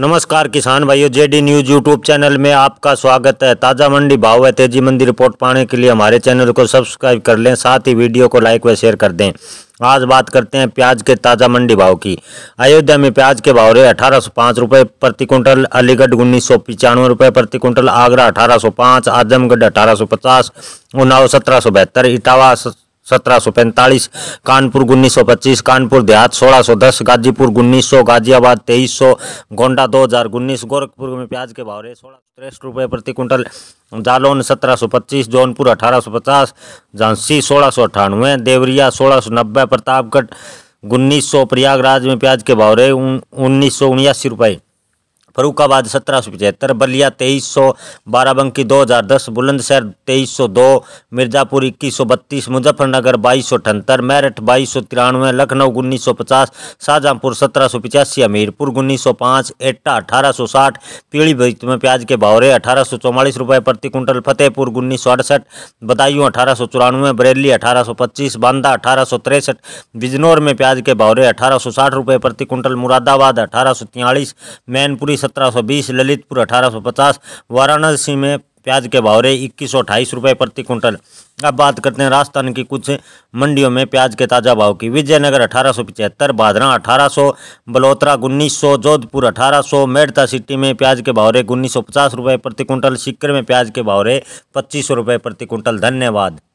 नमस्कार किसान भाइयों जेडी न्यूज यूट्यूब चैनल में आपका स्वागत है ताज़ा मंडी भाव व तेजी मंदी रिपोर्ट पाने के लिए हमारे चैनल को सब्सक्राइब कर लें साथ ही वीडियो को लाइक व शेयर कर दें आज बात करते हैं प्याज के ताज़ा मंडी भाव की अयोध्या में प्याज के भाव रहे अठारह सौ पाँच रुपये प्रति क्विंटल अलीगढ़ उन्नीस सौ पचानवे रुपये प्रति क्विंटल आगरा अठारह सौ पाँच आजमगढ़ अठारह सौ पचास उन्नाव सत्रह सौ बहत्तर इटावा 1745 कानपुर 1925 कानपुर देहात 1610 गाजीपुर 1900 गाजियाबाद 2300 गोंडा 2019 गोरखपुर में प्याज के भाव रहे सोलह तिरसठ रुपये प्रति कुंटल जालौन 1725 जौनपुर 1850 झांसी सोलह देवरिया सोलह प्रतापगढ़ उन्नीस प्रयागराज में प्याज के भाव रहे उन्नीस सौ उन्यासी फरुखाबाद सत्रह सौ पचहत्तर बलिया तेईस सौ बाराबंकी दो हज़ार दस बुलंदशहर तेईस सौ दो मिर्ज़ापुर इक्कीस सौ बत्तीस मुजफ्फरनगर बाईस सौ अठहत्तर मेरठ बाईस सौ तिरानवे लखनऊ उन्नीस सौ पचास शाहजहाँपुर सत्रह सौ पिचासी हमीरपुर उन्नीस सौ पाँच एट्टा अठारह सौ साठ पीलीभीत में प्याज के भावरे अठारह सौ चौवालीस रुपये प्रति कुंटल फतेहपुर उन्नीस सौ अड़सठ बदायूँ अठारह सौ चौरानवे बरेली अठारह सौ पच्चीस बांदा अठारह सौ तिरसठ बिजनौर में प्याज के भावरे अठारह सौ साठ रुपये प्रति कुंटल मुरादाबाद अठारह सौ मैनपुरी 1720 ललितपुर 1850 वाराणसी में प्याज के भाव रहे इक्कीस सौ रुपये प्रति क्विंटल अब बात करते हैं राजस्थान की कुछ मंडियों में प्याज के ताज़ा भाव की विजयनगर अठारह सौ पिचहत्तर बादरा अठारह सौ बलोत्रा उन्नीस सौ जोधपुर अठारह सौ मेड़ता सिटी में प्याज के भाव रहे उन्नीस सौ पचास रुपये प्रति कुंटल सिक्कर में प्याज के भाव रहे पच्चीस सौ रुपये प्रति कुंटल धन्यवाद